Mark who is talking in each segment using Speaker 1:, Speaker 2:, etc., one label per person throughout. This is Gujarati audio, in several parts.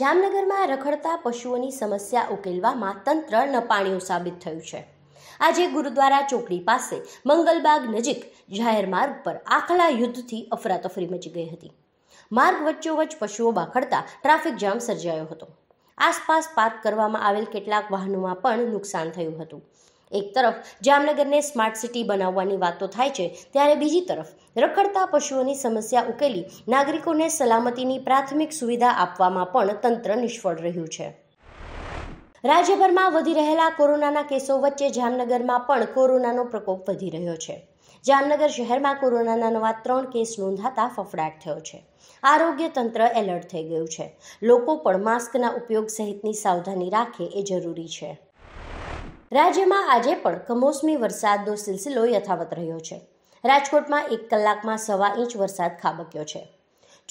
Speaker 1: જામનગરમાં રખડતા પશુઓની સમસ્યા ઉકેલવામાં તંત્ર નપાણ્યું સાબિત થયું છે આજે ગુરુદ્વારા ચોકડી પાસે મંગલબાગ નજીક જાહેર માર્ગ પર આખલા યુદ્ધથી અફરાતફરી મચી ગઈ હતી માર્ગ વચ્ચોવચ્ચ પશુઓ બાખડતા ટ્રાફિક જામ સર્જાયો હતો આસપાસ પાર્ક કરવામાં આવેલ કેટલાક વાહનોમાં પણ નુકસાન થયું હતું એક તરફ જામનગરને સ્માર્ટ સિટી બનાવવાની વાતો થાય છે ત્યારે બીજી તરફ રખડતા પશુઓની સમસ્યા ઉકેલી નાગરિકોને સલામતીની પ્રાથમિક સુવિધા આપવામાં પણ તંત્ર નિષ્ફળ રહ્યું છે રાજ્યભરમાં વધી રહેલા કોરોનાના કેસો વચ્ચે જામનગરમાં પણ કોરોનાનો પ્રકોપ વધી રહ્યો છે જામનગર શહેરમાં કોરોનાના નવા ત્રણ કેસ નોંધાતા ફફડાટ થયો છે આરોગ્ય તંત્ર એલર્ટ થઈ ગયું છે લોકો પણ માસ્કના ઉપયોગ સહિતની સાવધાની રાખે એ જરૂરી છે રાજ્યમાં આજે પણ કમોસમી વરસાદનો સિલસિલો યથાવત રહ્યો છે રાજકોટમાં એક કલાકમાં સવા ઇંચ વરસાદ ખાબક્યો છે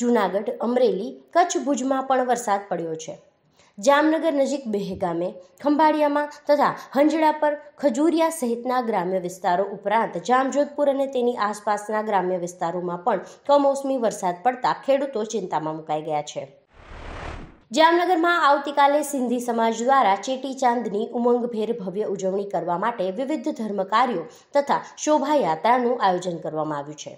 Speaker 1: જૂનાગઢ અમરેલી કચ્છ ભુજમાં પણ વરસાદ પડ્યો છે જામનગર નજીક બેહ ગામે ખંભાળિયામાં તથા હંજડા પર ખજૂરિયા સહિતના ગ્રામ્ય વિસ્તારો ઉપરાંત જામજોધપુર અને તેની આસપાસના ગ્રામ્ય વિસ્તારોમાં પણ કમોસમી વરસાદ પડતા ખેડૂતો ચિંતામાં મુકાઈ ગયા છે જામનગરમાં આવતીકાલે સિંધી સમાજ દ્વારા ચેટીચાંદની ઉમંગભેર ભવ્ય ઉજવણી કરવા માટે વિવિધ ધર્મકાર્યો તથા શોભાયાત્રાનું આયોજન કરવામાં આવ્યું છે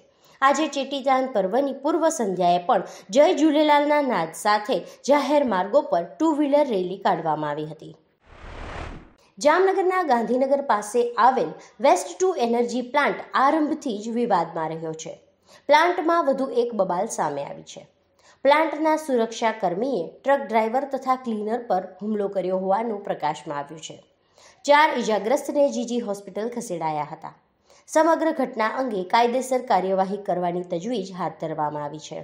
Speaker 1: આજે ચેટીચાંદ પર્વની પૂર્વ સંધ્યાએ પણ જય ઝૂલેલાલના નાદ સાથે જાહેર માર્ગો પર ટુ વ્હીલર રેલી કાઢવામાં આવી હતી જામનગરના ગાંધીનગર પાસે આવેલ વેસ્ટ ટુ એનર્જી પ્લાન્ટ આરંભથી જ વિવાદમાં રહ્યો છે પ્લાન્ટમાં વધુ એક બબાલ સામે આવી છે પ્લાન્ટના સુરક્ષાકર્મીએ ટ્રક ડ્રાઈવર તથા ક્લીનર પર હુમલો કર્યો હોવાનું પ્રકાશમાં આવ્યું છે ચાર ઇજાગ્રસ્તને જીજી હોસ્પિટલ ખસેડાયા હતા સમગ્ર ઘટના અંગે કાયદેસર કાર્યવાહી કરવાની તજવીજ હાથ ધરવામાં આવી છે